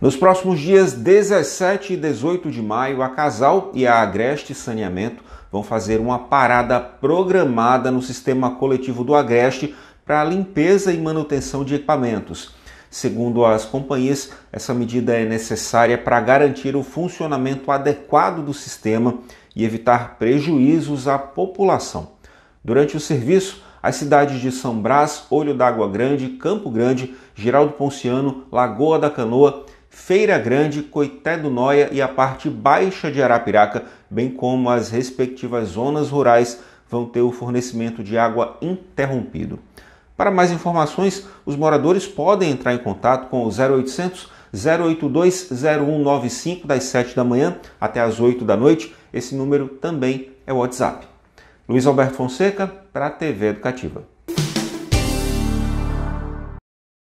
Nos próximos dias 17 e 18 de maio, a Casal e a Agreste Saneamento vão fazer uma parada programada no sistema coletivo do Agreste para limpeza e manutenção de equipamentos. Segundo as companhias, essa medida é necessária para garantir o funcionamento adequado do sistema e evitar prejuízos à população. Durante o serviço, as cidades de São Brás, Olho d'Água Grande, Campo Grande, Geraldo Ponciano, Lagoa da Canoa Feira Grande, Coité do Noia e a parte baixa de Arapiraca, bem como as respectivas zonas rurais, vão ter o fornecimento de água interrompido. Para mais informações, os moradores podem entrar em contato com o 0800 082 0195 das 7 da manhã até as 8 da noite. Esse número também é o WhatsApp. Luiz Alberto Fonseca para a TV Educativa.